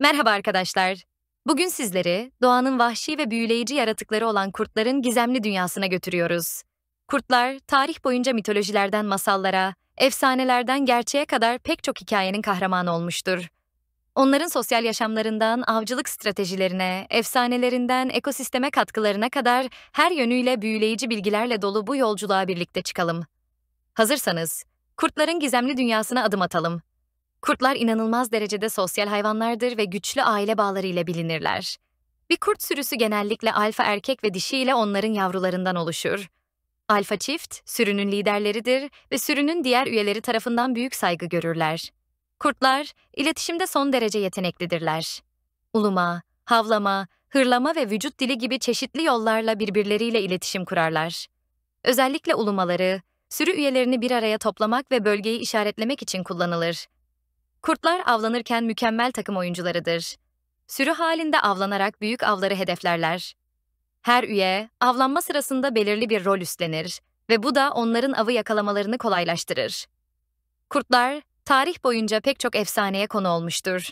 Merhaba arkadaşlar. Bugün sizleri doğanın vahşi ve büyüleyici yaratıkları olan kurtların gizemli dünyasına götürüyoruz. Kurtlar, tarih boyunca mitolojilerden masallara, efsanelerden gerçeğe kadar pek çok hikayenin kahramanı olmuştur. Onların sosyal yaşamlarından avcılık stratejilerine, efsanelerinden ekosisteme katkılarına kadar her yönüyle büyüleyici bilgilerle dolu bu yolculuğa birlikte çıkalım. Hazırsanız, kurtların gizemli dünyasına adım atalım. Kurtlar inanılmaz derecede sosyal hayvanlardır ve güçlü aile bağlarıyla bilinirler. Bir kurt sürüsü genellikle alfa erkek ve dişi ile onların yavrularından oluşur. Alfa çift, sürünün liderleridir ve sürünün diğer üyeleri tarafından büyük saygı görürler. Kurtlar, iletişimde son derece yeteneklidirler. Uluma, havlama, hırlama ve vücut dili gibi çeşitli yollarla birbirleriyle iletişim kurarlar. Özellikle ulumaları, sürü üyelerini bir araya toplamak ve bölgeyi işaretlemek için kullanılır. Kurtlar avlanırken mükemmel takım oyuncularıdır. Sürü halinde avlanarak büyük avları hedeflerler. Her üye avlanma sırasında belirli bir rol üstlenir ve bu da onların avı yakalamalarını kolaylaştırır. Kurtlar tarih boyunca pek çok efsaneye konu olmuştur.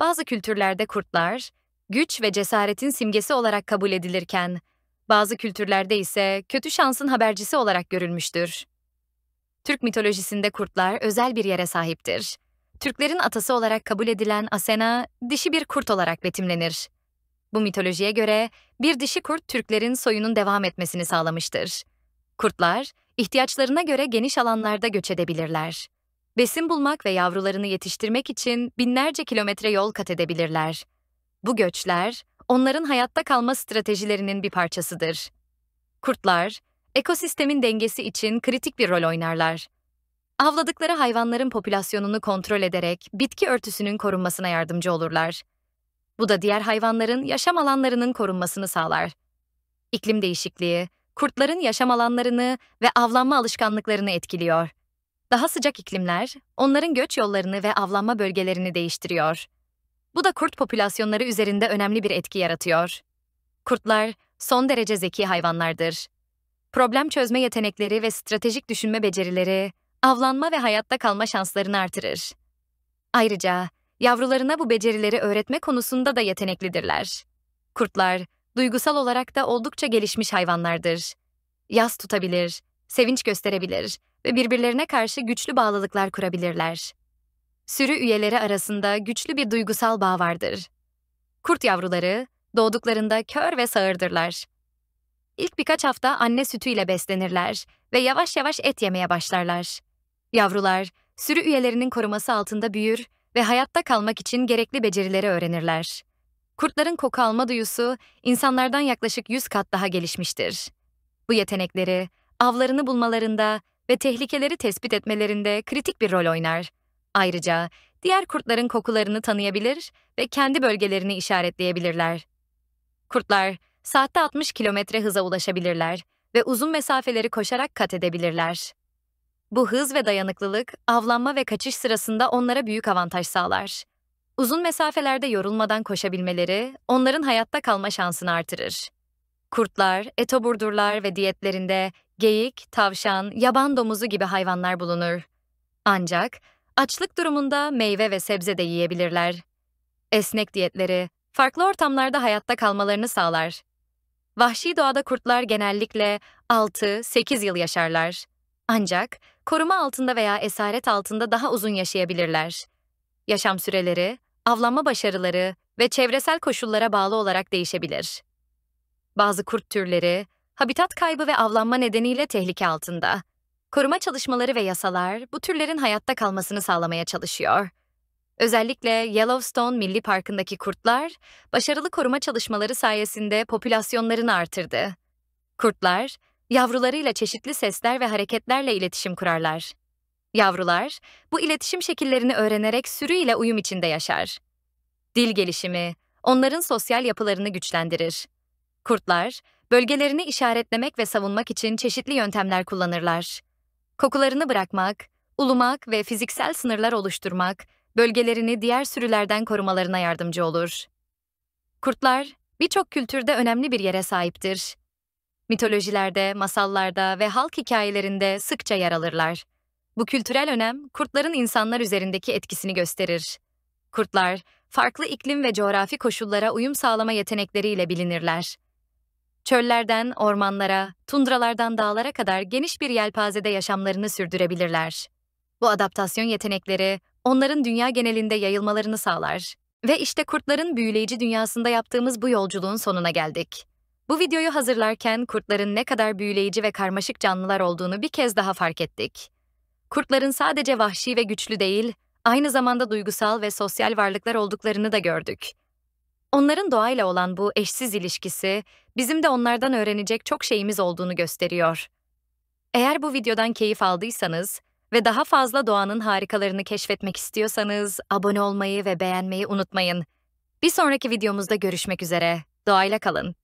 Bazı kültürlerde kurtlar güç ve cesaretin simgesi olarak kabul edilirken, bazı kültürlerde ise kötü şansın habercisi olarak görülmüştür. Türk mitolojisinde kurtlar özel bir yere sahiptir. Türklerin atası olarak kabul edilen Asena, dişi bir kurt olarak betimlenir. Bu mitolojiye göre bir dişi kurt Türklerin soyunun devam etmesini sağlamıştır. Kurtlar, ihtiyaçlarına göre geniş alanlarda göç edebilirler. Besin bulmak ve yavrularını yetiştirmek için binlerce kilometre yol kat edebilirler. Bu göçler, onların hayatta kalma stratejilerinin bir parçasıdır. Kurtlar, ekosistemin dengesi için kritik bir rol oynarlar. Avladıkları hayvanların popülasyonunu kontrol ederek bitki örtüsünün korunmasına yardımcı olurlar. Bu da diğer hayvanların yaşam alanlarının korunmasını sağlar. İklim değişikliği, kurtların yaşam alanlarını ve avlanma alışkanlıklarını etkiliyor. Daha sıcak iklimler, onların göç yollarını ve avlanma bölgelerini değiştiriyor. Bu da kurt popülasyonları üzerinde önemli bir etki yaratıyor. Kurtlar son derece zeki hayvanlardır. Problem çözme yetenekleri ve stratejik düşünme becerileri avlanma ve hayatta kalma şanslarını artırır. Ayrıca yavrularına bu becerileri öğretme konusunda da yeteneklidirler. Kurtlar, duygusal olarak da oldukça gelişmiş hayvanlardır. Yas tutabilir, sevinç gösterebilir ve birbirlerine karşı güçlü bağlılıklar kurabilirler. Sürü üyeleri arasında güçlü bir duygusal bağ vardır. Kurt yavruları doğduklarında kör ve sağırdırlar. İlk birkaç hafta anne sütüyle beslenirler ve yavaş yavaş et yemeye başlarlar. Yavrular, sürü üyelerinin koruması altında büyür ve hayatta kalmak için gerekli becerileri öğrenirler. Kurtların koku alma duyusu insanlardan yaklaşık 100 kat daha gelişmiştir. Bu yetenekleri avlarını bulmalarında ve tehlikeleri tespit etmelerinde kritik bir rol oynar. Ayrıca diğer kurtların kokularını tanıyabilir ve kendi bölgelerini işaretleyebilirler. Kurtlar saatte 60 kilometre hıza ulaşabilirler ve uzun mesafeleri koşarak kat edebilirler. Bu hız ve dayanıklılık, avlanma ve kaçış sırasında onlara büyük avantaj sağlar. Uzun mesafelerde yorulmadan koşabilmeleri, onların hayatta kalma şansını artırır. Kurtlar, etoburdurlar ve diyetlerinde geyik, tavşan, yaban domuzu gibi hayvanlar bulunur. Ancak açlık durumunda meyve ve sebze de yiyebilirler. Esnek diyetleri, farklı ortamlarda hayatta kalmalarını sağlar. Vahşi doğada kurtlar genellikle 6-8 yıl yaşarlar. Ancak koruma altında veya esaret altında daha uzun yaşayabilirler. Yaşam süreleri, avlanma başarıları ve çevresel koşullara bağlı olarak değişebilir. Bazı kurt türleri, habitat kaybı ve avlanma nedeniyle tehlike altında. Koruma çalışmaları ve yasalar bu türlerin hayatta kalmasını sağlamaya çalışıyor. Özellikle Yellowstone Milli Parkı'ndaki kurtlar, başarılı koruma çalışmaları sayesinde popülasyonlarını artırdı. Kurtlar, Yavrularıyla çeşitli sesler ve hareketlerle iletişim kurarlar. Yavrular, bu iletişim şekillerini öğrenerek sürüyle uyum içinde yaşar. Dil gelişimi, onların sosyal yapılarını güçlendirir. Kurtlar, bölgelerini işaretlemek ve savunmak için çeşitli yöntemler kullanırlar. Kokularını bırakmak, ulumak ve fiziksel sınırlar oluşturmak, bölgelerini diğer sürülerden korumalarına yardımcı olur. Kurtlar, birçok kültürde önemli bir yere sahiptir. Mitolojilerde, masallarda ve halk hikayelerinde sıkça yer alırlar. Bu kültürel önem kurtların insanlar üzerindeki etkisini gösterir. Kurtlar, farklı iklim ve coğrafi koşullara uyum sağlama yetenekleriyle bilinirler. Çöllerden ormanlara, tundralardan dağlara kadar geniş bir yelpazede yaşamlarını sürdürebilirler. Bu adaptasyon yetenekleri onların dünya genelinde yayılmalarını sağlar. Ve işte kurtların büyüleyici dünyasında yaptığımız bu yolculuğun sonuna geldik. Bu videoyu hazırlarken kurtların ne kadar büyüleyici ve karmaşık canlılar olduğunu bir kez daha fark ettik. Kurtların sadece vahşi ve güçlü değil, aynı zamanda duygusal ve sosyal varlıklar olduklarını da gördük. Onların doğayla olan bu eşsiz ilişkisi, bizim de onlardan öğrenecek çok şeyimiz olduğunu gösteriyor. Eğer bu videodan keyif aldıysanız ve daha fazla doğanın harikalarını keşfetmek istiyorsanız abone olmayı ve beğenmeyi unutmayın. Bir sonraki videomuzda görüşmek üzere. Doğayla kalın.